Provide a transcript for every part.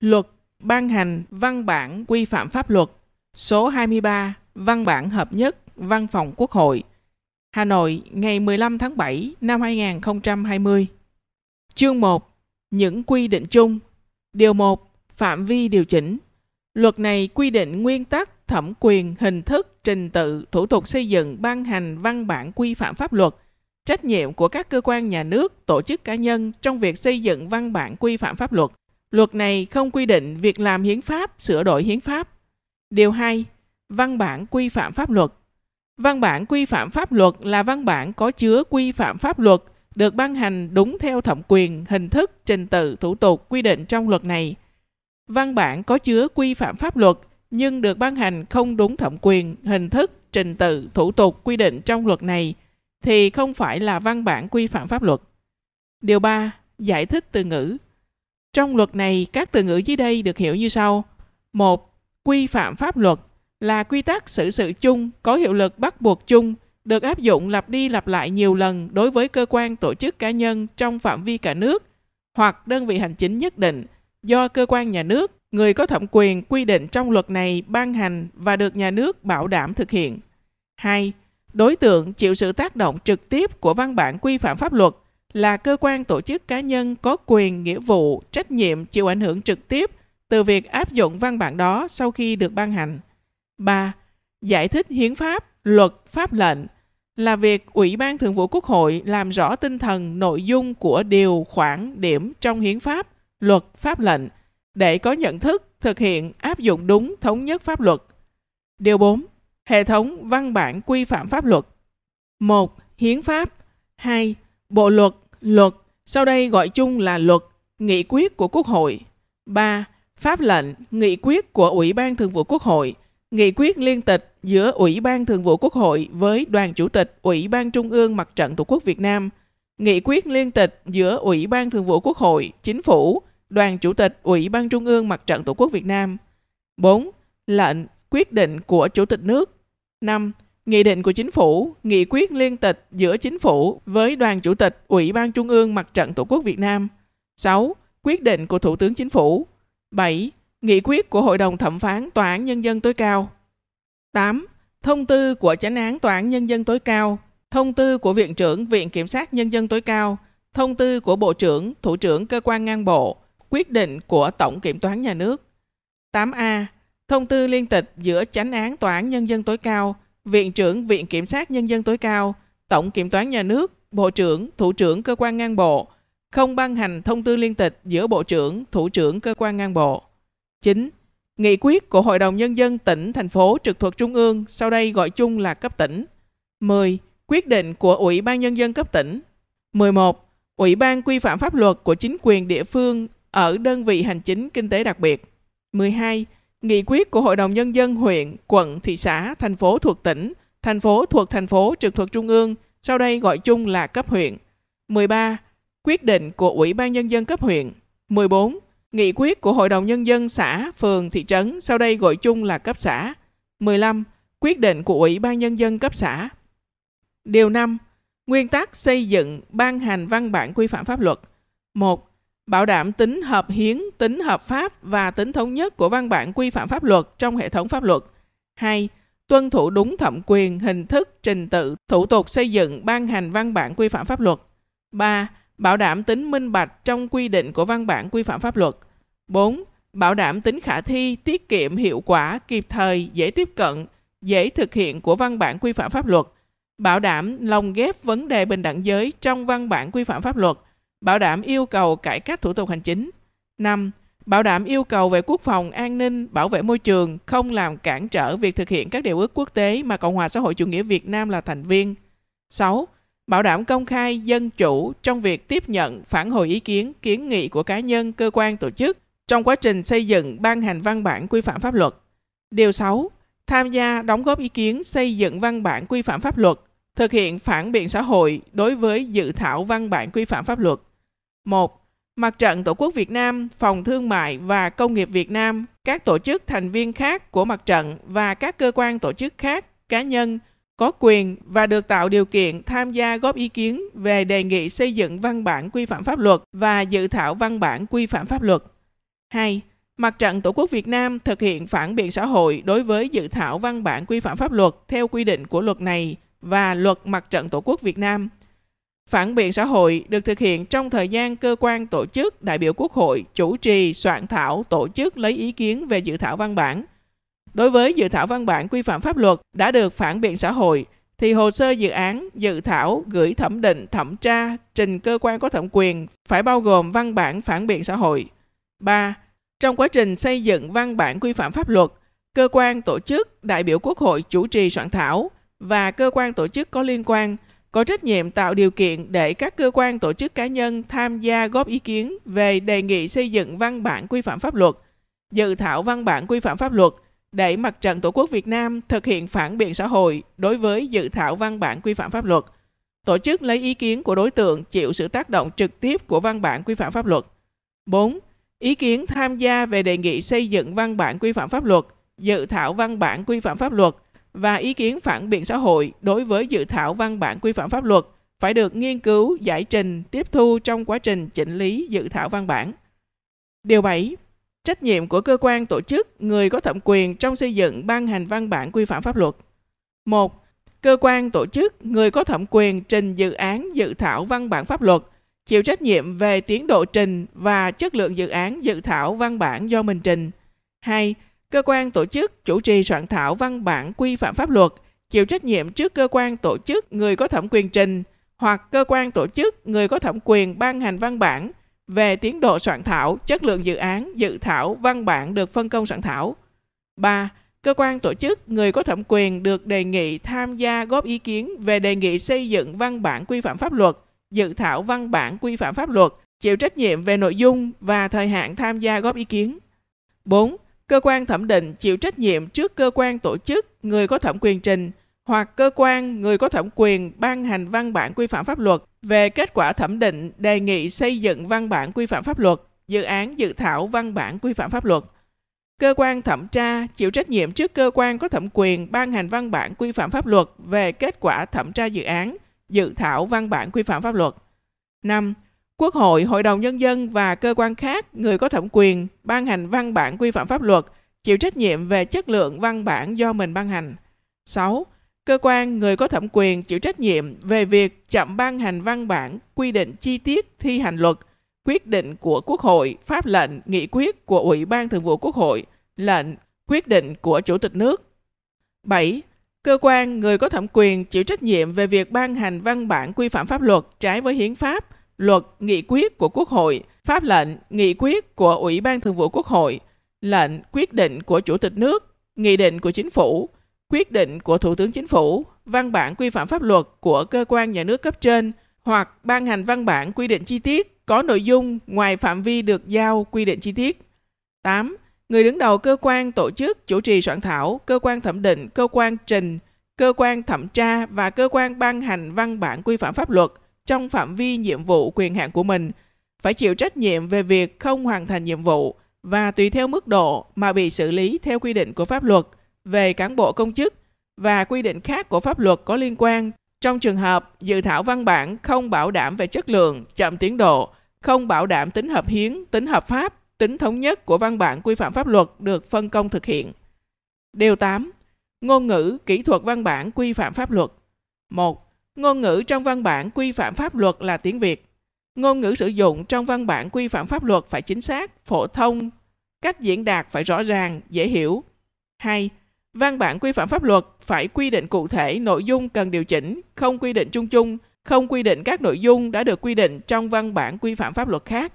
Luật ban hành văn bản quy phạm pháp luật số 23 Văn bản hợp nhất Văn phòng Quốc hội Hà Nội ngày 15 tháng 7 năm 2020 Chương 1 Những quy định chung Điều 1 Phạm vi điều chỉnh Luật này quy định nguyên tắc, thẩm quyền, hình thức, trình tự, thủ tục xây dựng, ban hành văn bản quy phạm pháp luật, trách nhiệm của các cơ quan nhà nước, tổ chức cá nhân trong việc xây dựng văn bản quy phạm pháp luật Luật này không quy định việc làm hiến pháp, sửa đổi hiến pháp. Điều 2. Văn bản quy phạm pháp luật. Văn bản quy phạm pháp luật là văn bản có chứa quy phạm pháp luật được ban hành đúng theo thẩm quyền, hình thức, trình tự, thủ tục quy định trong luật này. Văn bản có chứa quy phạm pháp luật nhưng được ban hành không đúng thẩm quyền, hình thức, trình tự, thủ tục quy định trong luật này thì không phải là văn bản quy phạm pháp luật. Điều 3. Giải thích từ ngữ trong luật này, các từ ngữ dưới đây được hiểu như sau. một Quy phạm pháp luật là quy tắc xử sự chung có hiệu lực bắt buộc chung được áp dụng lặp đi lặp lại nhiều lần đối với cơ quan tổ chức cá nhân trong phạm vi cả nước hoặc đơn vị hành chính nhất định do cơ quan nhà nước, người có thẩm quyền quy định trong luật này ban hành và được nhà nước bảo đảm thực hiện. 2. Đối tượng chịu sự tác động trực tiếp của văn bản quy phạm pháp luật là cơ quan tổ chức cá nhân có quyền, nghĩa vụ, trách nhiệm chịu ảnh hưởng trực tiếp từ việc áp dụng văn bản đó sau khi được ban hành. 3. Giải thích hiến pháp, luật, pháp lệnh là việc Ủy ban Thường vụ Quốc hội làm rõ tinh thần nội dung của điều khoản điểm trong hiến pháp, luật, pháp lệnh để có nhận thức thực hiện áp dụng đúng thống nhất pháp luật. Điều 4. Hệ thống văn bản quy phạm pháp luật. 1. Hiến pháp 2. Bộ luật Luật, sau đây gọi chung là luật, nghị quyết của Quốc hội. 3. Pháp lệnh, nghị quyết của Ủy ban Thường vụ Quốc hội, nghị quyết liên tịch giữa Ủy ban Thường vụ Quốc hội với Đoàn Chủ tịch Ủy ban Trung ương Mặt trận Tổ quốc Việt Nam, nghị quyết liên tịch giữa Ủy ban Thường vụ Quốc hội, Chính phủ, Đoàn Chủ tịch Ủy ban Trung ương Mặt trận Tổ quốc Việt Nam. 4. Lệnh, quyết định của Chủ tịch nước. 5. Nghị định của chính phủ, nghị quyết liên tịch giữa chính phủ với đoàn chủ tịch Ủy ban Trung ương Mặt trận Tổ quốc Việt Nam. 6. Quyết định của Thủ tướng Chính phủ. 7. Nghị quyết của Hội đồng thẩm phán Tòa án Nhân dân tối cao. 8. Thông tư của Chánh án Tòa án Nhân dân tối cao. Thông tư của Viện trưởng Viện Kiểm sát Nhân dân tối cao. Thông tư của Bộ trưởng, Thủ trưởng Cơ quan ngang bộ. Quyết định của Tổng Kiểm toán Nhà nước. 8A. Thông tư liên tịch giữa Chánh án Tòa án Nhân dân tối cao – Viện trưởng Viện Kiểm sát Nhân dân tối cao, Tổng Kiểm toán Nhà nước, Bộ trưởng, Thủ trưởng cơ quan ngang bộ không ban hành thông tư liên tịch giữa Bộ trưởng, Thủ trưởng cơ quan ngang bộ. 9. Nghị quyết của Hội đồng Nhân dân tỉnh, thành phố trực thuộc Trung ương, sau đây gọi chung là cấp tỉnh. 10. Quyết định của Ủy ban Nhân dân cấp tỉnh. 11. Ủy ban quy phạm pháp luật của chính quyền địa phương ở đơn vị hành chính kinh tế đặc biệt. 12 nghị quyết của Hội đồng Nhân dân huyện, quận, thị xã, thành phố thuộc tỉnh, thành phố thuộc thành phố trực thuộc Trung ương, sau đây gọi chung là cấp huyện. 13. Quyết định của Ủy ban Nhân dân cấp huyện. 14. Nghị quyết của Hội đồng Nhân dân xã, phường, thị trấn, sau đây gọi chung là cấp xã. 15. Quyết định của Ủy ban Nhân dân cấp xã. Điều 5. Nguyên tắc xây dựng ban hành văn bản quy phạm pháp luật. 1 bảo đảm tính hợp hiến, tính hợp pháp và tính thống nhất của văn bản quy phạm pháp luật trong hệ thống pháp luật. 2. Tuân thủ đúng thẩm quyền, hình thức, trình tự, thủ tục xây dựng, ban hành văn bản quy phạm pháp luật. 3. Bảo đảm tính minh bạch trong quy định của văn bản quy phạm pháp luật. 4. Bảo đảm tính khả thi, tiết kiệm, hiệu quả, kịp thời, dễ tiếp cận, dễ thực hiện của văn bản quy phạm pháp luật. Bảo đảm lồng ghép vấn đề bình đẳng giới trong văn bản quy phạm pháp luật – bảo đảm yêu cầu cải cách thủ tục hành chính. 5. Bảo đảm yêu cầu về quốc phòng, an ninh, bảo vệ môi trường không làm cản trở việc thực hiện các điều ước quốc tế mà Cộng hòa xã hội chủ nghĩa Việt Nam là thành viên. 6. Bảo đảm công khai, dân chủ trong việc tiếp nhận, phản hồi ý kiến, kiến nghị của cá nhân, cơ quan, tổ chức trong quá trình xây dựng, ban hành văn bản quy phạm pháp luật. Điều 6. Tham gia đóng góp ý kiến xây dựng văn bản quy phạm pháp luật, thực hiện phản biện xã hội đối với dự thảo văn bản quy phạm pháp luật 1. Mặt trận Tổ quốc Việt Nam, Phòng Thương mại và Công nghiệp Việt Nam, các tổ chức thành viên khác của mặt trận và các cơ quan tổ chức khác, cá nhân có quyền và được tạo điều kiện tham gia góp ý kiến về đề nghị xây dựng văn bản quy phạm pháp luật và dự thảo văn bản quy phạm pháp luật. 2. Mặt trận Tổ quốc Việt Nam thực hiện phản biện xã hội đối với dự thảo văn bản quy phạm pháp luật theo quy định của luật này và luật Mặt trận Tổ quốc Việt Nam – Phản biện xã hội được thực hiện trong thời gian cơ quan tổ chức đại biểu Quốc hội chủ trì, soạn thảo, tổ chức lấy ý kiến về dự thảo văn bản. Đối với dự thảo văn bản quy phạm pháp luật đã được phản biện xã hội thì hồ sơ dự án, dự thảo gửi thẩm định, thẩm tra trình cơ quan có thẩm quyền phải bao gồm văn bản phản biện xã hội. 3. Trong quá trình xây dựng văn bản quy phạm pháp luật, cơ quan tổ chức đại biểu Quốc hội chủ trì soạn thảo và cơ quan tổ chức có liên quan có trách nhiệm tạo điều kiện để các cơ quan tổ chức cá nhân tham gia góp ý kiến về đề nghị xây dựng văn bản quy phạm pháp luật, dự thảo văn bản quy phạm pháp luật để Mặt trận Tổ quốc Việt Nam thực hiện phản biện xã hội đối với dự thảo văn bản quy phạm pháp luật, tổ chức lấy ý kiến của đối tượng chịu sự tác động trực tiếp của văn bản quy phạm pháp luật. 4. Ý kiến tham gia về đề nghị xây dựng văn bản quy phạm pháp luật, dự thảo văn bản quy phạm pháp luật và ý kiến phản biện xã hội đối với dự thảo văn bản quy phạm pháp luật phải được nghiên cứu, giải trình, tiếp thu trong quá trình chỉnh lý dự thảo văn bản. Điều 7. Trách nhiệm của cơ quan tổ chức, người có thẩm quyền trong xây dựng ban hành văn bản quy phạm pháp luật. 1. Cơ quan tổ chức, người có thẩm quyền trình dự án dự thảo văn bản pháp luật, chịu trách nhiệm về tiến độ trình và chất lượng dự án dự thảo văn bản do mình trình. 2 cơ quan tổ chức chủ trì soạn thảo văn bản quy phạm pháp luật, chịu trách nhiệm trước cơ quan tổ chức người có thẩm quyền trình hoặc cơ quan tổ chức người có thẩm quyền ban hành văn bản về tiến độ soạn thảo, chất lượng dự án, dự thảo, văn bản được phân công soạn thảo. 3. Cơ quan tổ chức người có thẩm quyền được đề nghị tham gia góp ý kiến về đề nghị xây dựng văn bản quy phạm pháp luật, dự thảo văn bản quy phạm pháp luật, chịu trách nhiệm về nội dung và thời hạn tham gia góp ý kiến. 4 cơ quan thẩm định chịu trách nhiệm trước cơ quan tổ chức người có thẩm quyền trình hoặc cơ quan người có thẩm quyền ban hành văn bản quy phạm pháp luật về kết quả thẩm định đề nghị xây dựng văn bản quy phạm pháp luật dự án dự thảo văn bản quy phạm pháp luật cơ quan thẩm tra chịu trách nhiệm trước cơ quan có thẩm quyền ban hành văn bản quy phạm pháp luật về kết quả thẩm tra dự án dự thảo văn bản quy phạm pháp luật 5. Quốc hội, Hội đồng Nhân dân và cơ quan khác, người có thẩm quyền ban hành văn bản quy phạm pháp luật, chịu trách nhiệm về chất lượng văn bản do mình ban hành. 6. Cơ quan, người có thẩm quyền chịu trách nhiệm về việc chậm ban hành văn bản quy định chi tiết thi hành luật, quyết định của Quốc hội, pháp lệnh, nghị quyết của Ủy ban Thường vụ Quốc hội, lệnh, quyết định của Chủ tịch nước. 7. Cơ quan, người có thẩm quyền chịu trách nhiệm về việc ban hành văn bản quy phạm pháp luật trái với hiến pháp, luật, nghị quyết của Quốc hội, pháp lệnh, nghị quyết của Ủy ban Thường vụ Quốc hội, lệnh, quyết định của Chủ tịch nước, nghị định của Chính phủ, quyết định của Thủ tướng Chính phủ, văn bản quy phạm pháp luật của cơ quan nhà nước cấp trên hoặc ban hành văn bản quy định chi tiết có nội dung ngoài phạm vi được giao quy định chi tiết. 8. Người đứng đầu cơ quan tổ chức chủ trì soạn thảo, cơ quan thẩm định, cơ quan trình, cơ quan thẩm tra và cơ quan ban hành văn bản quy phạm pháp luật – trong phạm vi nhiệm vụ quyền hạn của mình phải chịu trách nhiệm về việc không hoàn thành nhiệm vụ và tùy theo mức độ mà bị xử lý theo quy định của pháp luật về cán bộ công chức và quy định khác của pháp luật có liên quan trong trường hợp dự thảo văn bản không bảo đảm về chất lượng, chậm tiến độ, không bảo đảm tính hợp hiến, tính hợp pháp, tính thống nhất của văn bản quy phạm pháp luật được phân công thực hiện. Điều 8. Ngôn ngữ, kỹ thuật văn bản quy phạm pháp luật. 1. Ngôn ngữ trong văn bản quy phạm pháp luật là tiếng Việt. Ngôn ngữ sử dụng trong văn bản quy phạm pháp luật phải chính xác, phổ thông, cách diễn đạt phải rõ ràng, dễ hiểu. 2. Văn bản quy phạm pháp luật phải quy định cụ thể nội dung cần điều chỉnh, không quy định chung chung, không quy định các nội dung đã được quy định trong văn bản quy phạm pháp luật khác.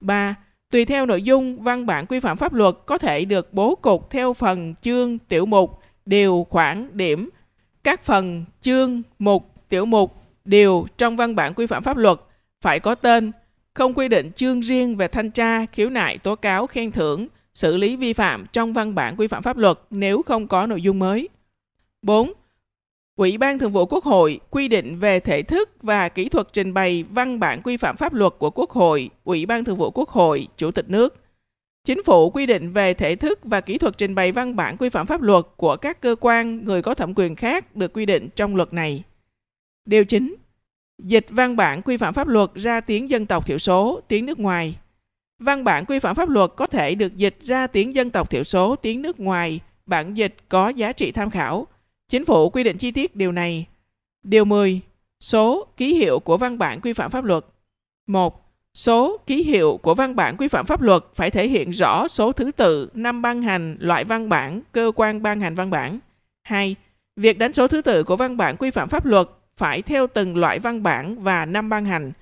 3. Tùy theo nội dung, văn bản quy phạm pháp luật có thể được bố cục theo phần chương, tiểu mục, điều, khoản, điểm. Các phần chương, mục tiểu mục, điều trong văn bản quy phạm pháp luật phải có tên, không quy định chương riêng về thanh tra, khiếu nại, tố cáo, khen thưởng, xử lý vi phạm trong văn bản quy phạm pháp luật nếu không có nội dung mới. 4. Ủy ban Thường vụ Quốc hội quy định về thể thức và kỹ thuật trình bày văn bản quy phạm pháp luật của Quốc hội, Ủy ban Thường vụ Quốc hội, Chủ tịch nước. Chính phủ quy định về thể thức và kỹ thuật trình bày văn bản quy phạm pháp luật của các cơ quan, người có thẩm quyền khác được quy định trong luật này. Điều 9. Dịch văn bản quy phạm pháp luật ra tiếng dân tộc thiểu số, tiếng nước ngoài. Văn bản quy phạm pháp luật có thể được dịch ra tiếng dân tộc thiểu số, tiếng nước ngoài, bản dịch có giá trị tham khảo. Chính phủ quy định chi tiết điều này. Điều 10. Số ký hiệu của văn bản quy phạm pháp luật. 1. Số ký hiệu của văn bản quy phạm pháp luật phải thể hiện rõ số thứ tự, năm ban hành, loại văn bản, cơ quan ban hành văn bản. 2. Việc đánh số thứ tự của văn bản quy phạm pháp luật phải theo từng loại văn bản và năm ban hành.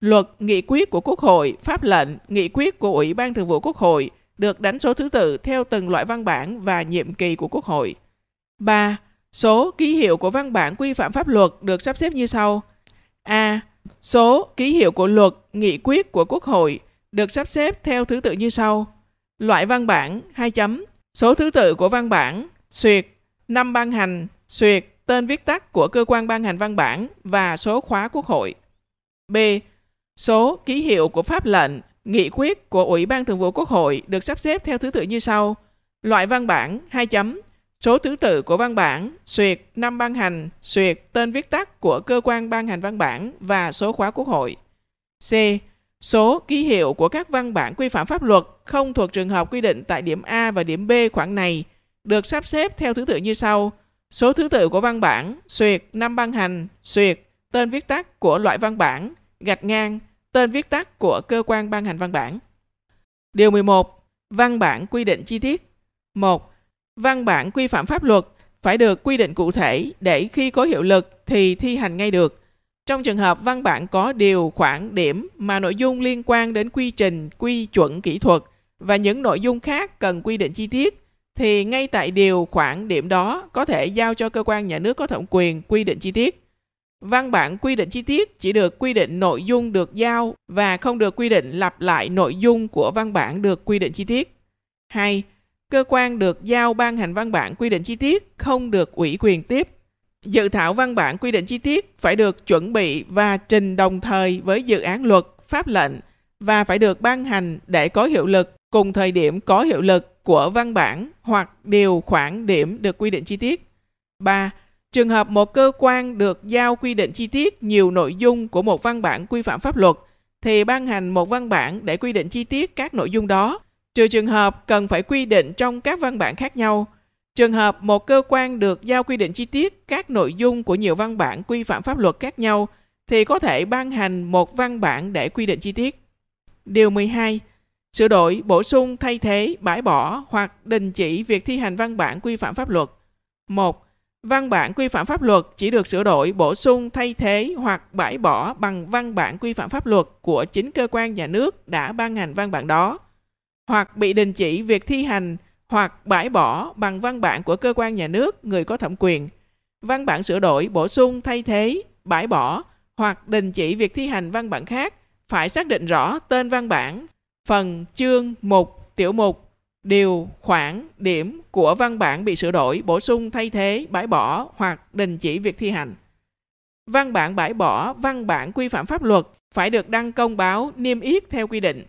Luật, nghị quyết của Quốc hội, pháp lệnh, nghị quyết của Ủy ban Thường vụ Quốc hội được đánh số thứ tự theo từng loại văn bản và nhiệm kỳ của Quốc hội. 3. Số ký hiệu của văn bản quy phạm pháp luật được sắp xếp như sau. A. Số ký hiệu của luật, nghị quyết của Quốc hội được sắp xếp theo thứ tự như sau. Loại văn bản 2 chấm, số thứ tự của văn bản, xuyệt, năm ban hành, xuyệt, tên viết tắt của cơ quan ban hành văn bản và số khóa quốc hội. B. Số ký hiệu của pháp lệnh, nghị quyết của Ủy ban Thường vụ Quốc hội được sắp xếp theo thứ tự như sau. Loại văn bản 2 chấm, số thứ tự của văn bản, suyệt năm ban hành, suyệt tên viết tắt của cơ quan ban hành văn bản và số khóa quốc hội. C. Số ký hiệu của các văn bản quy phạm pháp luật không thuộc trường hợp quy định tại điểm A và điểm B khoảng này được sắp xếp theo thứ tự như sau – Số thứ tự của văn bản, suyệt, năm ban hành, suyệt, tên viết tắt của loại văn bản, gạch ngang, tên viết tắt của cơ quan ban hành văn bản. Điều 11. Văn bản quy định chi tiết. 1. Văn bản quy phạm pháp luật phải được quy định cụ thể để khi có hiệu lực thì thi hành ngay được. Trong trường hợp văn bản có điều khoản điểm mà nội dung liên quan đến quy trình, quy chuẩn kỹ thuật và những nội dung khác cần quy định chi tiết thì ngay tại điều khoản điểm đó có thể giao cho cơ quan nhà nước có thẩm quyền quy định chi tiết. Văn bản quy định chi tiết chỉ được quy định nội dung được giao và không được quy định lặp lại nội dung của văn bản được quy định chi tiết. 2. Cơ quan được giao ban hành văn bản quy định chi tiết không được ủy quyền tiếp. Dự thảo văn bản quy định chi tiết phải được chuẩn bị và trình đồng thời với dự án luật, pháp lệnh và phải được ban hành để có hiệu lực cùng thời điểm có hiệu lực của văn bản hoặc điều khoản điểm được quy định chi tiết. 3. Trường hợp một cơ quan được giao quy định chi tiết nhiều nội dung của một văn bản quy phạm pháp luật thì ban hành một văn bản để quy định chi tiết các nội dung đó, trừ trường hợp cần phải quy định trong các văn bản khác nhau. Trường hợp một cơ quan được giao quy định chi tiết các nội dung của nhiều văn bản quy phạm pháp luật khác nhau thì có thể ban hành một văn bản để quy định chi tiết. Điều 12 sửa đổi, bổ sung, thay thế, bãi bỏ hoặc đình chỉ việc thi hành văn bản quy phạm pháp luật. 1. Văn bản quy phạm pháp luật chỉ được sửa đổi, bổ sung, thay thế hoặc bãi bỏ bằng văn bản quy phạm pháp luật của chính cơ quan nhà nước đã ban hành văn bản đó, hoặc bị đình chỉ việc thi hành hoặc bãi bỏ bằng văn bản của cơ quan nhà nước người có thẩm quyền. Văn bản sửa đổi, bổ sung, thay thế, bãi bỏ hoặc đình chỉ việc thi hành văn bản khác phải xác định rõ tên văn bản phần chương mục tiểu mục điều khoản điểm của văn bản bị sửa đổi bổ sung thay thế bãi bỏ hoặc đình chỉ việc thi hành văn bản bãi bỏ văn bản quy phạm pháp luật phải được đăng công báo niêm yết theo quy định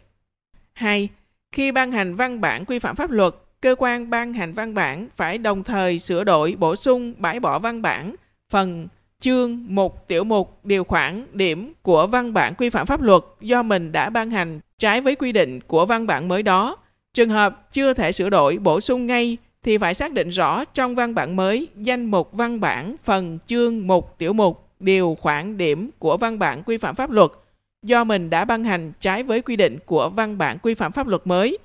2. Khi ban hành văn bản quy phạm pháp luật, cơ quan ban hành văn bản phải đồng thời sửa đổi, bổ sung, bãi bỏ văn bản, phần chương, một tiểu mục, điều khoản, điểm của văn bản quy phạm pháp luật do mình đã ban hành trái với quy định của văn bản mới đó. Trường hợp chưa thể sửa đổi, bổ sung ngay thì phải xác định rõ trong văn bản mới danh mục văn bản, phần, chương, một tiểu mục, điều khoản, điểm của văn bản quy phạm pháp luật do mình đã ban hành trái với quy định của văn bản quy phạm pháp luật mới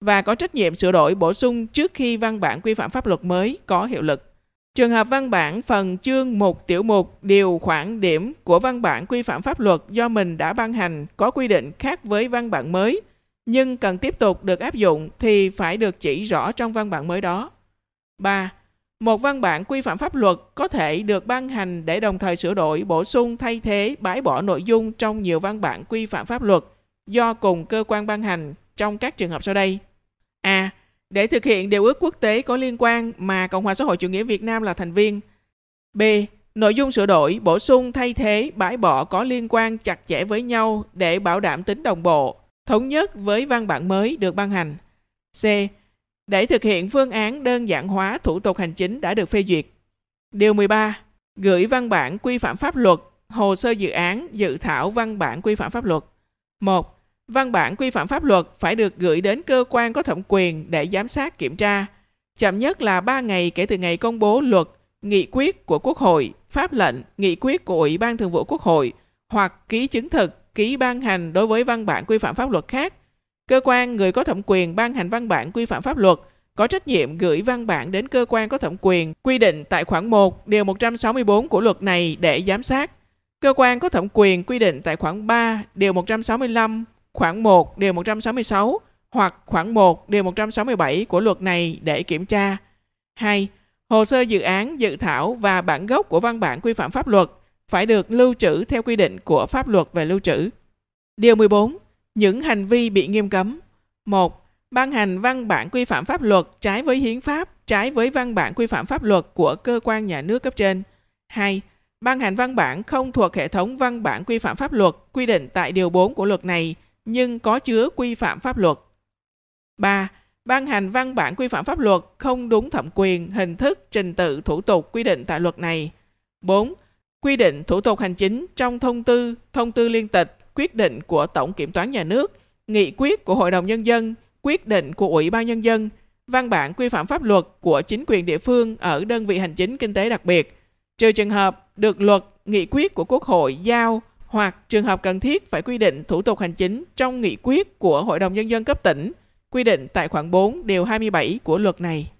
và có trách nhiệm sửa đổi bổ sung trước khi văn bản quy phạm pháp luật mới có hiệu lực. Trường hợp văn bản phần chương 1 tiểu mục điều khoản điểm của văn bản quy phạm pháp luật do mình đã ban hành có quy định khác với văn bản mới nhưng cần tiếp tục được áp dụng thì phải được chỉ rõ trong văn bản mới đó. 3. Một văn bản quy phạm pháp luật có thể được ban hành để đồng thời sửa đổi, bổ sung, thay thế, bãi bỏ nội dung trong nhiều văn bản quy phạm pháp luật do cùng cơ quan ban hành trong các trường hợp sau đây. A. À, để thực hiện điều ước quốc tế có liên quan mà Cộng hòa xã hội chủ nghĩa Việt Nam là thành viên. B. Nội dung sửa đổi, bổ sung, thay thế, bãi bỏ có liên quan chặt chẽ với nhau để bảo đảm tính đồng bộ, thống nhất với văn bản mới được ban hành. C. Để thực hiện phương án đơn giản hóa thủ tục hành chính đã được phê duyệt. Điều 13. Gửi văn bản quy phạm pháp luật, hồ sơ dự án, dự thảo văn bản quy phạm pháp luật. 1. Văn bản quy phạm pháp luật phải được gửi đến cơ quan có thẩm quyền để giám sát kiểm tra, chậm nhất là 3 ngày kể từ ngày công bố luật, nghị quyết của Quốc hội, pháp lệnh, nghị quyết của Ủy ban Thường vụ Quốc hội hoặc ký chứng thực, ký ban hành đối với văn bản quy phạm pháp luật khác. Cơ quan người có thẩm quyền ban hành văn bản quy phạm pháp luật có trách nhiệm gửi văn bản đến cơ quan có thẩm quyền quy định tại khoản 1, điều 164 của luật này để giám sát. Cơ quan có thẩm quyền quy định tại khoản 3, điều 165 khoảng 1 điều 166 hoặc khoảng 1 điều 167 của luật này để kiểm tra. 2. Hồ sơ dự án, dự thảo và bản gốc của văn bản quy phạm pháp luật phải được lưu trữ theo quy định của pháp luật về lưu trữ. Điều 14. Những hành vi bị nghiêm cấm. 1. Ban hành văn bản quy phạm pháp luật trái với hiến pháp, trái với văn bản quy phạm pháp luật của cơ quan nhà nước cấp trên. 2. Ban hành văn bản không thuộc hệ thống văn bản quy phạm pháp luật quy định tại điều 4 của luật này nhưng có chứa quy phạm pháp luật. 3. Ban hành văn bản quy phạm pháp luật không đúng thẩm quyền, hình thức, trình tự, thủ tục quy định tại luật này. 4. Quy định thủ tục hành chính trong thông tư, thông tư liên tịch, quyết định của Tổng Kiểm toán Nhà nước, nghị quyết của Hội đồng Nhân dân, quyết định của Ủy ban Nhân dân, văn bản quy phạm pháp luật của chính quyền địa phương ở đơn vị hành chính kinh tế đặc biệt, trừ trường hợp được luật, nghị quyết của Quốc hội giao hoặc trường hợp cần thiết phải quy định thủ tục hành chính trong nghị quyết của Hội đồng Nhân dân cấp tỉnh, quy định tại khoản 4 điều 27 của luật này.